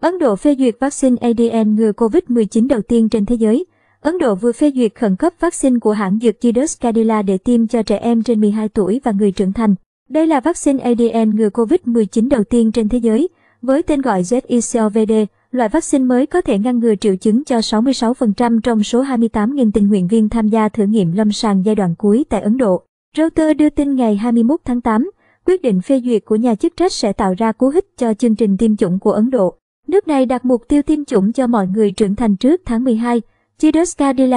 Ấn Độ phê duyệt vaccine ADN ngừa COVID-19 đầu tiên trên thế giới. Ấn Độ vừa phê duyệt khẩn cấp vaccine của hãng dược Zydus Cadila để tiêm cho trẻ em trên 12 tuổi và người trưởng thành. Đây là vaccine ADN ngừa COVID-19 đầu tiên trên thế giới, với tên gọi ZICOVD. Loại vaccine mới có thể ngăn ngừa triệu chứng cho 66% trong số 28.000 tình nguyện viên tham gia thử nghiệm lâm sàng giai đoạn cuối tại Ấn Độ. Reuters đưa tin ngày 21 tháng 8, quyết định phê duyệt của nhà chức trách sẽ tạo ra cú hích cho chương trình tiêm chủng của Ấn Độ. Nước này đặt mục tiêu tiêm chủng cho mọi người trưởng thành trước tháng 12. Gilead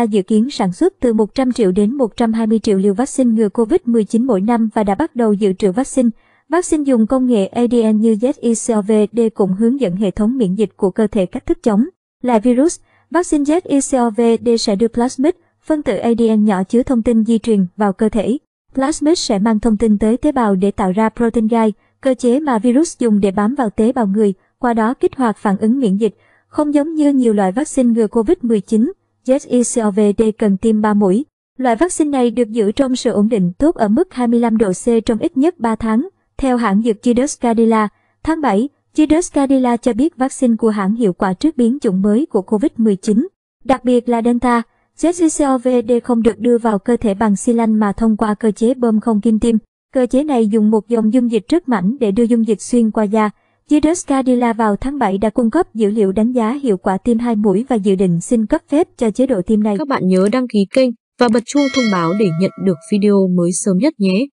dự kiến sản xuất từ 100 triệu đến 120 triệu liều vaccine ngừa COVID-19 mỗi năm và đã bắt đầu dự trữ vaccine. Vaccine dùng công nghệ ADN như ZICOVD e cũng hướng dẫn hệ thống miễn dịch của cơ thể cách thức chống lại virus. Vaccine ZICOVD e sẽ đưa plasmid, phân tử ADN nhỏ chứa thông tin di truyền vào cơ thể. Plasmid sẽ mang thông tin tới tế bào để tạo ra protein gai, cơ chế mà virus dùng để bám vào tế bào người qua đó kích hoạt phản ứng miễn dịch, không giống như nhiều loại vaccine ngừa COVID-19, ZICOVD cần tiêm 3 mũi. Loại vaccine này được giữ trong sự ổn định tốt ở mức 25 độ C trong ít nhất 3 tháng, theo hãng dược Chidus Cadila. Tháng 7, Chidus Cadila cho biết vaccine của hãng hiệu quả trước biến chủng mới của COVID-19, đặc biệt là Delta. ZICOVD không được đưa vào cơ thể bằng xi lanh mà thông qua cơ chế bơm không kim tiêm. Cơ chế này dùng một dòng dung dịch rất mảnh để đưa dung dịch xuyên qua da, Chiếc Cadilla vào tháng 7 đã cung cấp dữ liệu đánh giá hiệu quả tiêm hai mũi và dự định xin cấp phép cho chế độ tiêm này. Các bạn nhớ đăng ký kênh và bật chuông thông báo để nhận được video mới sớm nhất nhé.